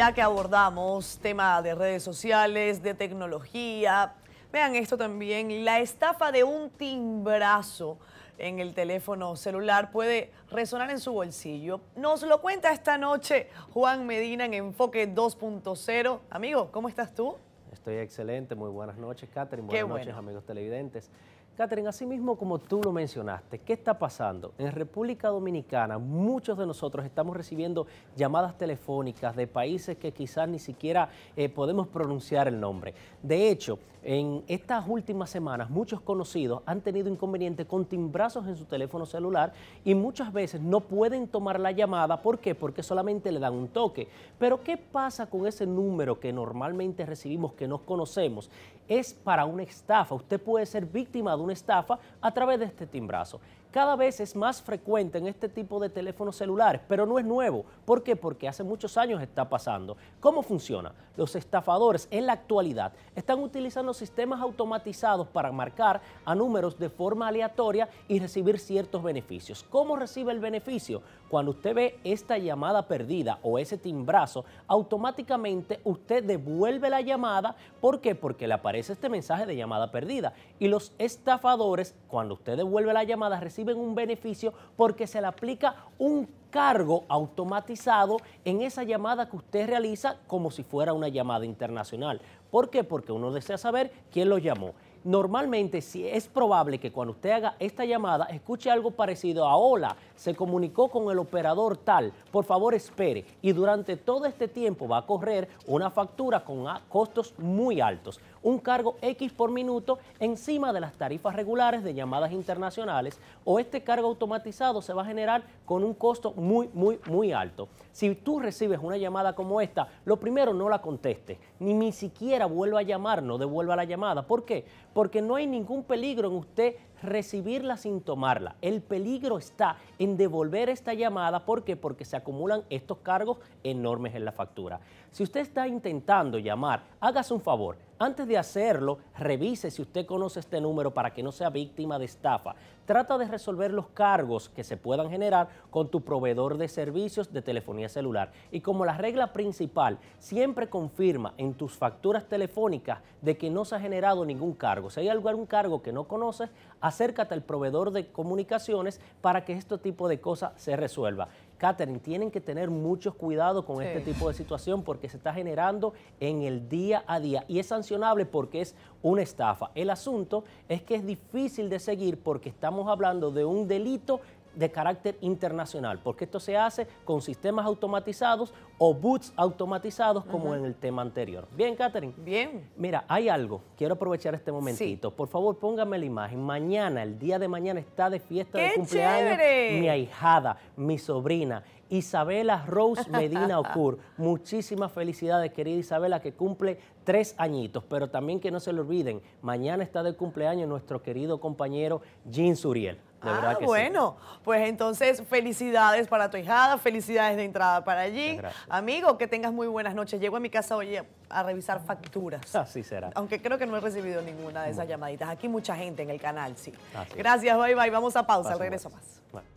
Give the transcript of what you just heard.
ya que abordamos tema de redes sociales, de tecnología, vean esto también, la estafa de un timbrazo en el teléfono celular puede resonar en su bolsillo. Nos lo cuenta esta noche Juan Medina en Enfoque 2.0. Amigo, ¿cómo estás tú? Estoy excelente, muy buenas noches, Catherine, buenas noches, amigos televidentes. Catherine, así mismo como tú lo mencionaste, ¿qué está pasando? En República Dominicana muchos de nosotros estamos recibiendo llamadas telefónicas de países que quizás ni siquiera eh, podemos pronunciar el nombre. De hecho, en estas últimas semanas muchos conocidos han tenido inconveniente con timbrazos en su teléfono celular y muchas veces no pueden tomar la llamada. ¿Por qué? Porque solamente le dan un toque. Pero ¿qué pasa con ese número que normalmente recibimos, que no conocemos? Es para una estafa. Usted puede ser víctima de estafa a través de este timbrazo cada vez es más frecuente en este tipo de teléfonos celulares, pero no es nuevo. ¿Por qué? Porque hace muchos años está pasando. ¿Cómo funciona? Los estafadores en la actualidad están utilizando sistemas automatizados para marcar a números de forma aleatoria y recibir ciertos beneficios. ¿Cómo recibe el beneficio? Cuando usted ve esta llamada perdida o ese timbrazo, automáticamente usted devuelve la llamada. ¿Por qué? Porque le aparece este mensaje de llamada perdida. Y los estafadores, cuando usted devuelve la llamada, recibe reciben un beneficio porque se le aplica un cargo automatizado en esa llamada que usted realiza como si fuera una llamada internacional. ¿Por qué? Porque uno desea saber quién lo llamó. Normalmente si es probable que cuando usted haga esta llamada escuche algo parecido a hola, se comunicó con el operador tal, por favor espere. Y durante todo este tiempo va a correr una factura con costos muy altos un cargo X por minuto encima de las tarifas regulares de llamadas internacionales o este cargo automatizado se va a generar con un costo muy, muy, muy alto. Si tú recibes una llamada como esta, lo primero no la conteste ni, ni siquiera vuelva a llamar, no devuelva la llamada. ¿Por qué? Porque no hay ningún peligro en usted recibirla sin tomarla. El peligro está en devolver esta llamada. ¿Por Porque se acumulan estos cargos enormes en la factura. Si usted está intentando llamar, hágase un favor antes de hacerlo, revise si usted conoce este número para que no sea víctima de estafa. Trata de resolver los cargos que se puedan generar con tu proveedor de servicios de telefonía celular. Y como la regla principal, siempre confirma en tus facturas telefónicas de que no se ha generado ningún cargo. Si hay algún cargo que no conoces, acércate al proveedor de comunicaciones para que este tipo de cosas se resuelva. Catherine, tienen que tener mucho cuidado con este tipo de situación porque se está generando en el día a día y es sancionable porque es una estafa. El asunto es que es difícil de seguir porque estamos hablando de un delito de carácter internacional, porque esto se hace con sistemas automatizados o boots automatizados como en el tema anterior. Bien, Catherine. Bien. Mira, hay algo, quiero aprovechar este momentito. Por favor, póngame la imagen. Mañana, el día de mañana, está de fiesta de cumpleaños mi ahijada, mi sobrina. Isabela Rose Medina Ocur. Muchísimas felicidades, querida Isabela, que cumple tres añitos. Pero también que no se le olviden, mañana está de cumpleaños nuestro querido compañero Jean Suriel ah, bueno, pues entonces felicidades para tu hijada, felicidades de entrada para allí. Amigo, que tengas muy buenas noches. Llego a mi casa hoy a revisar facturas. Así será. Aunque creo que no he recibido ninguna de esas llamaditas. Aquí mucha gente en el canal, sí. Gracias, bye bye. Vamos a pausa, regreso más.